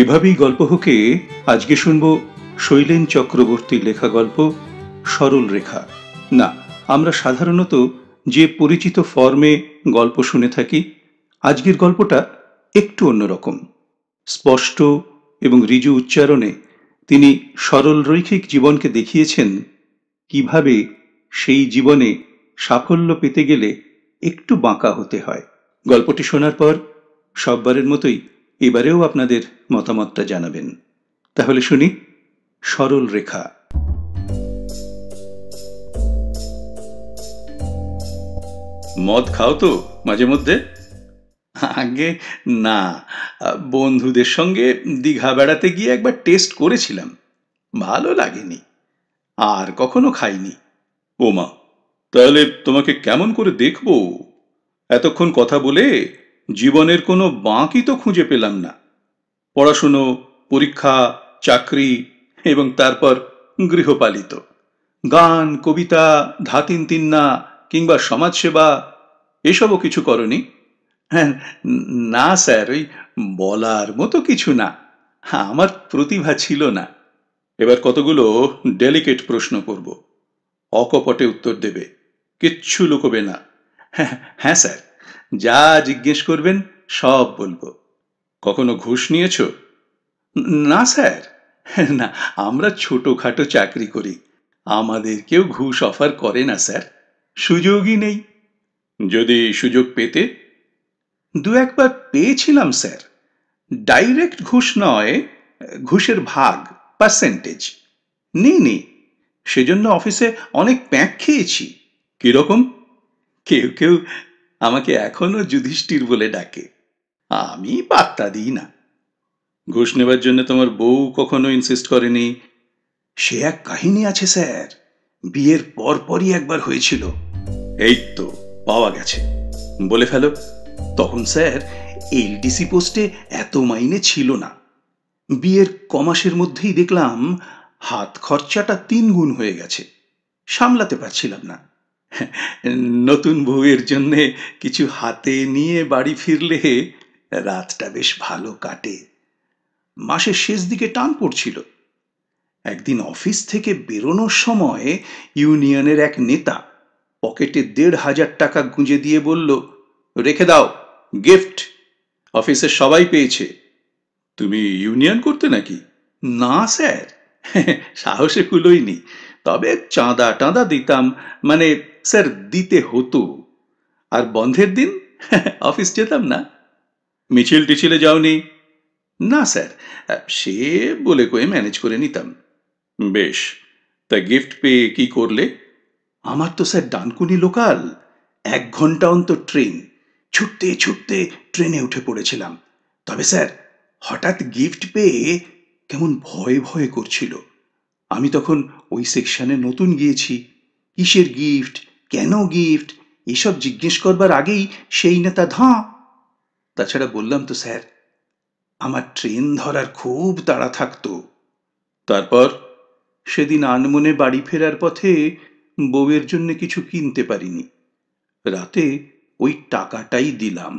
এভাবেই গল্প হোকে আজকে শুনব শৈলেন চক্রবর্তীর লেখা গল্প সরল রেখা না আমরা সাধারণত যে পরিচিত ফর্মে গল্প শুনে থাকি আজকের গল্পটা একটু অন্যরকম স্পষ্ট এবং ঋজু উচ্চারণে তিনি সরল রৈখিক জীবনকে দেখিয়েছেন কিভাবে সেই জীবনে সাফল্য পেতে গেলে একটু বাঁকা হতে হয় গল্পটি শোনার পর সববারের মতোই এবারেও আপনাদের মতামতটা জানাবেন তাহলে শুনি সরল রেখা মদ খাও তো মাঝে মধ্যে আগে না বন্ধুদের সঙ্গে দীঘা বেড়াতে গিয়ে একবার টেস্ট করেছিলাম ভালো লাগেনি আর কখনো খাইনি ওমা তাহলে তোমাকে কেমন করে দেখব এতক্ষণ কথা বলে জীবনের কোনো বাঁকই তো খুঁজে পেলাম না পড়াশুনো পরীক্ষা চাকরি এবং তারপর গৃহপালিত গান কবিতা ধাতিন তিন্না কিংবা সমাজসেবা এসবও কিছু করনি হ্যাঁ না স্যার ওই বলার মতো কিছু না হ্যাঁ, আমার প্রতিভা ছিল না এবার কতগুলো ডেলিকেট প্রশ্ন করব অকপটে উত্তর দেবে কিচ্ছু লুকোবে না হ্যাঁ হ্যাঁ স্যার যা জিজ্ঞেস করবেন সব বলবো কখনো ঘুষ নিয়েছ না স্যার না আমরা ছোটোখাটো চাকরি করি আমাদেরকেও ঘুষ অফার করে না স্যার সুযোগই নেই যদি সুযোগ পেতে দু একবার পেয়েছিলাম স্যার ডাইরেক্ট ঘুষ নয় ঘুষের ভাগ পার্সেন্টেজ নেই নেই সেজন্য অফিসে অনেক প্যাঁক খেয়েছি কীরকম কেউ কেউ আমাকে এখনো যুধিষ্ঠির বলে ডাকে আমি পাত্তা দিই না ঘুষ নেবার জন্য তোমার বউ কখনো ইনসিস্ট করেনি সে এক কাহিনী আছে স্যার বিয়ের পরপরই একবার হয়েছিল এই তো পাওয়া গেছে বলে ফেলো তখন স্যার এলডিসি পোস্টে এত মাইনে ছিল না বিয়ের কমাসের মধ্যেই দেখলাম হাত খরচাটা তিন গুণ হয়ে গেছে সামলাতে পারছিলাম না নতুন বউয়ের জন্যে কিছু হাতে নিয়ে বাড়ি ফিরলে রাতটা বেশ ভালো কাটে মাসের শেষ দিকে টান পড়ছিল একদিন অফিস থেকে বেরোনোর সময় ইউনিয়নের এক নেতা পকেটে দেড় হাজার টাকা গুঁজে দিয়ে বলল রেখে দাও গিফট অফিসের সবাই পেয়েছে তুমি ইউনিয়ন করতে নাকি না স্যার সাহসে কুলোইনি তবে চাঁদা টাঁদা দিতাম মানে স্যার দিতে হতো আর বন্ধের দিন অফিস যেতাম না মিছিল টিছিলে যাওনি না স্যার সে বলে কয়ে ম্যানেজ করে নিতাম বেশ তা গিফট পেয়ে কি করলে আমার তো স্যার ডানকুনি লোকাল এক ঘন্টা অন্তর ট্রেন ছুটতে ছুটতে ট্রেনে উঠে পড়েছিলাম তবে স্যার হঠাৎ গিফট পেয়ে কেমন ভয়ে ভয়ে করছিল আমি তখন ওই সেকশনে নতুন গিয়েছি কিসের গিফট কেন গিফট এসব জিজ্ঞেস করবার আগেই সেই নেতা ধাঁ তাছাড়া বললাম তো স্যার আমার ট্রেন ধরার খুব তাড়া থাকতো তারপর সেদিন আনমনে বাড়ি ফেরার পথে বউয়ের জন্য কিছু কিনতে পারিনি রাতে ওই টাকাটাই দিলাম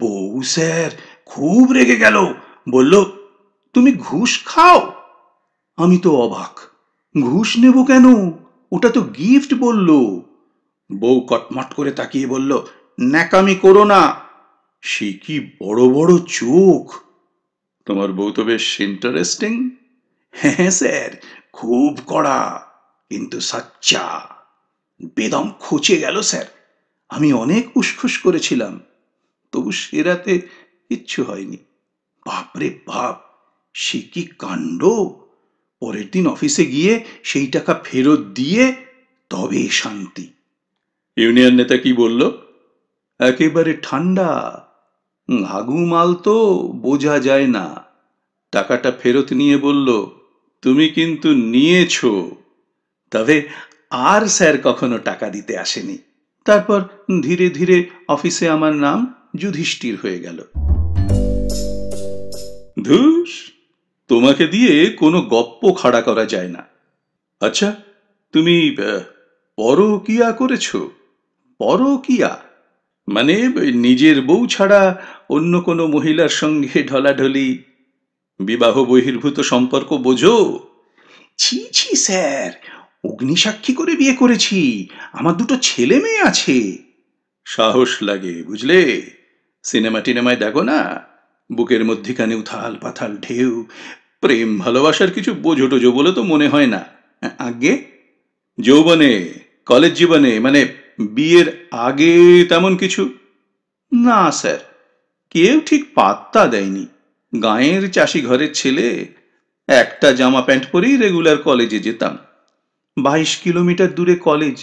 বউ স্যার খুব রেগে গেল বলল তুমি ঘুষ খাও আমি তো অবাক ঘুষ নেব কেন ওটা তো গিফট বলল বউ কটমট করে তাকিয়ে বলল ন্যাকামি করো না সে কি বড় বড় চোখ তোমার বউ তো বেশ ইন্টারেস্টিং হ্যাঁ স্যার খুব কড়া কিন্তু সাচ্চা বেদম খুঁচে গেল স্যার আমি অনেক উসখুস করেছিলাম তবু সে রাতে কিচ্ছু হয়নি বাপরে বাপ সে কি কাণ্ড পরের দিন অফিসে গিয়ে সেই টাকা ফেরত দিয়ে তবে শান্তি ইউনিয়ন নেতা কি বলল একেবারে ঠান্ডা ঘাগু মাল তো বোঝা যায় না টাকাটা ফেরত নিয়ে বলল তুমি কিন্তু নিয়েছ তবে আর স্যার কখনো টাকা দিতে আসেনি তারপর ধীরে ধীরে অফিসে আমার নাম যুধিষ্ঠির হয়ে গেল ধুস তোমাকে দিয়ে কোনো গপ্প খাড়া করা যায় না আচ্ছা তুমি পরকিয়া করেছ পরকিয়া মানে নিজের বউ ছাড়া অন্য কোনো মহিলার সঙ্গে ঢলাঢলি বিবাহ বহির্ভূত সম্পর্ক বোঝো ছি ছি স্যার অগ্নিসাক্ষী করে বিয়ে করেছি আমার দুটো ছেলে মেয়ে আছে সাহস লাগে বুঝলে সিনেমা টিনেমায় দেখো না বুকের মধ্যিখানে উথাল পাথাল ঢেউ প্রেম ভালোবাসার কিছু বোঝো টোঝো বলে তো মনে হয় না আগে যৌবনে কলেজ জীবনে মানে বিয়ের আগে তেমন কিছু না স্যার কেউ ঠিক পাত্তা দেয়নি গাঁয়ের চাষি ঘরের ছেলে একটা জামা প্যান্ট পরেই রেগুলার কলেজে যেতাম বাইশ কিলোমিটার দূরে কলেজ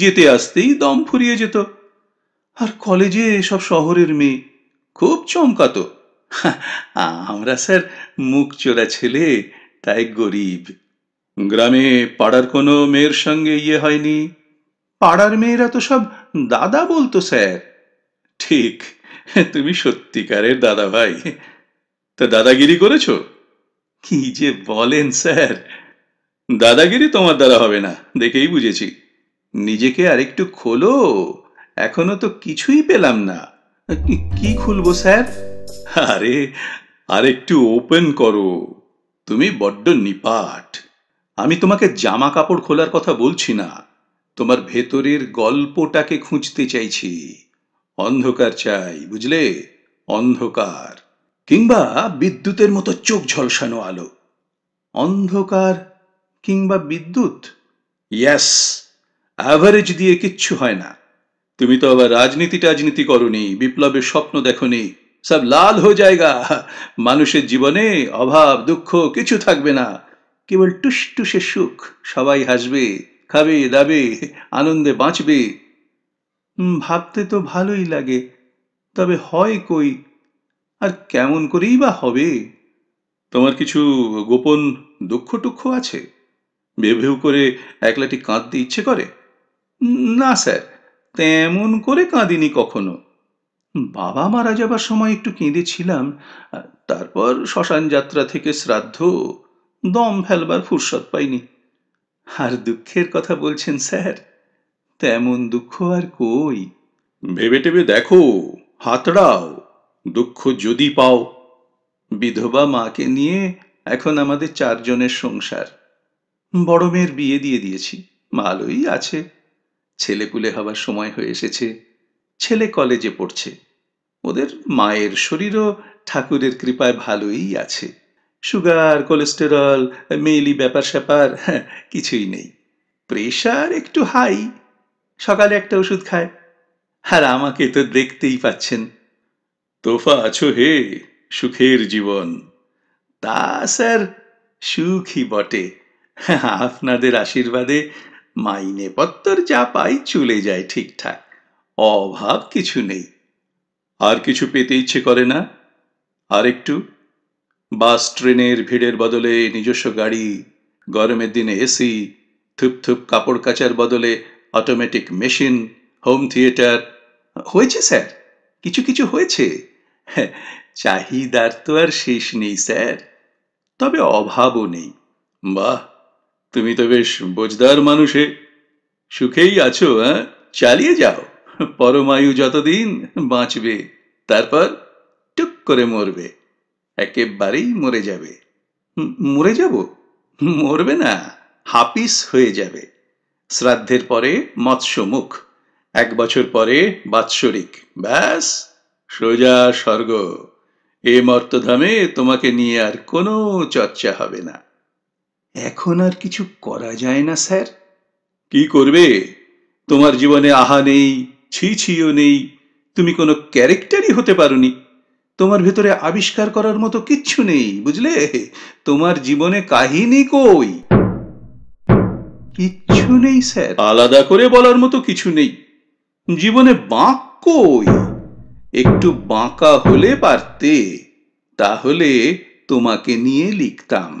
যেতে আসতেই দম ফুরিয়ে যেত আর কলেজে সব শহরের মেয়ে খুব চমকাতো আমরা স্যার মুখ চোরা ছেলে তাই গরিব গ্রামে পাড়ার কোনো মেয়ের সঙ্গে ইয়ে হয়নি পাড়ার মেয়েরা তো সব দাদা বলতো স্যার ঠিক তুমি সত্যিকারের দাদা ভাই তা দাদাগিরি করেছ কি যে বলেন স্যার দাদাগিরি তোমার দ্বারা হবে না দেখেই বুঝেছি নিজেকে আরেকটু খোলো এখনো তো কিছুই পেলাম না কি খুলবো স্যার আরে আর একটু ওপেন করো তুমি বড্ড নিপাট আমি তোমাকে জামা কাপড় খোলার কথা বলছি না তোমার ভেতরের গল্পটাকে খুঁজতে চাইছি অন্ধকার চাই বুঝলে অন্ধকার কিংবা বিদ্যুতের মতো চোখ ঝলসানো আলো অন্ধকার কিংবা বিদ্যুৎ ইয়াস অ্যাভারেজ দিয়ে কিচ্ছু হয় না তুমি তো আবার রাজনীতি টাজনীতি করনি বিপ্লবের স্বপ্ন দেখনি সব লাল হয়ে যায়গা মানুষের জীবনে অভাব দুঃখ কিছু থাকবে না কেবল টুসটুসে সুখ সবাই হাসবে খাবে দাবে আনন্দে বাঁচবে ভাবতে তো ভালোই লাগে তবে হয় কই আর কেমন করেই বা হবে তোমার কিছু গোপন দুঃখ টুক্ষ আছে ভেউ করে একলাটি কাঁদতে ইচ্ছে করে না স্যার তেমন করে কাঁদিনি কখনো বাবা মারা যাবার সময় একটু কেঁদেছিলাম তারপর শ্মশান যাত্রা থেকে শ্রাদ্ধ দম ফেলবার ফুরসত পাইনি আর দুঃখের কথা বলছেন স্যার তেমন দুঃখ আর কই ভেবে টেবে দেখো হাতড়াও দুঃখ যদি পাও বিধবা মাকে নিয়ে এখন আমাদের চারজনের সংসার বড় মেয়ের বিয়ে দিয়ে দিয়েছি ভালোই আছে ছেলেপুলে হবার সময় হয়ে এসেছে ছেলে কলেজে পড়ছে ওদের মায়ের শরীরও ঠাকুরের কৃপায় ভালোই আছে সুগার কোলেস্টেরল মেইলি ব্যাপার স্যাপার হ্যাঁ, কিছুই নেই প্রেশার একটু হাই সকালে একটা ওষুধ খায় আর আমাকে তো দেখতেই পাচ্ছেন তোফা আছো হে সুখের জীবন তা স্যার সুখই বটে আপনাদের আশীর্বাদে মাইনেপত্তর যা পাই চলে যায় ঠিকঠাক অভাব কিছু নেই আর কিছু পেতে ইচ্ছে করে না আর একটু বাস ট্রেনের ভিড়ের বদলে নিজস্ব গাড়ি গরমের দিনে এসি থুপথুপ কাপড় কাচার বদলে অটোমেটিক মেশিন হোম থিয়েটার হয়েছে স্যার কিছু কিছু হয়েছে হ্যাঁ, চাহিদার তো আর শেষ নেই স্যার তবে অভাবও নেই বাহ তুমি তো বেশ বোঝদার মানুষে সুখেই আছো হ্যাঁ চালিয়ে যাও পরমায়ু যতদিন বাঁচবে তারপর টুক করে মরবে একেবারেই মরে যাবে মরে যাব মরবে না হাপিস হয়ে যাবে শ্রাদ্ধের পরে মৎস্যমুখ এক বছর পরে বাৎসরিক ব্যাস সোজা স্বর্গ এ মর্তধামে তোমাকে নিয়ে আর কোনো চর্চা হবে না এখন আর কিছু করা যায় না স্যার কি করবে তোমার জীবনে আহা নেই ছি ছিও নেই তুমি কোনো ক্যারেক্টারই হতে পারোনি তোমার ভেতরে আবিষ্কার করার মতো কিচ্ছু নেই বুঝলে তোমার জীবনে কাহিনী কই কিচ্ছু নেই স্যার আলাদা করে বলার মতো কিছু নেই জীবনে বাঁক কই একটু বাঁকা হলে পারতে তাহলে তোমাকে নিয়ে লিখতাম